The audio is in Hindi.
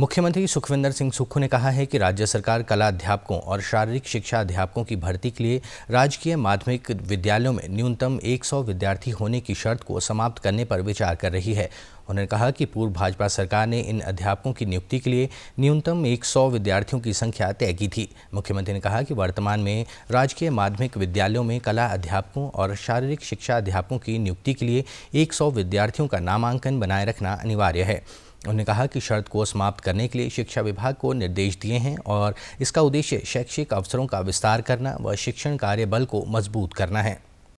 मुख्यमंत्री सुखविंदर सिंह सुक्खू ने कहा है कि राज्य सरकार कला अध्यापकों और शारीरिक शिक्षा अध्यापकों की भर्ती के लिए राजकीय माध्यमिक विद्यालयों में न्यूनतम 100 विद्यार्थी होने की शर्त को समाप्त करने पर विचार कर रही है उन्होंने कहा कि पूर्व भाजपा सरकार ने इन अध्यापकों की नियुक्ति के लिए न्यूनतम 100 विद्यार्थियों की संख्या तय की थी मुख्यमंत्री ने कहा कि वर्तमान में राजकीय माध्यमिक विद्यालयों में कला अध्यापकों और शारीरिक शिक्षा अध्यापकों की नियुक्ति के लिए 100 विद्यार्थियों का नामांकन बनाए रखना अनिवार्य है उन्होंने कहा कि शर्त को समाप्त करने के लिए शिक्षा विभाग को निर्देश दिए हैं और इसका उद्देश्य शैक्षिक अवसरों का विस्तार करना व शिक्षण कार्य बल को मजबूत करना है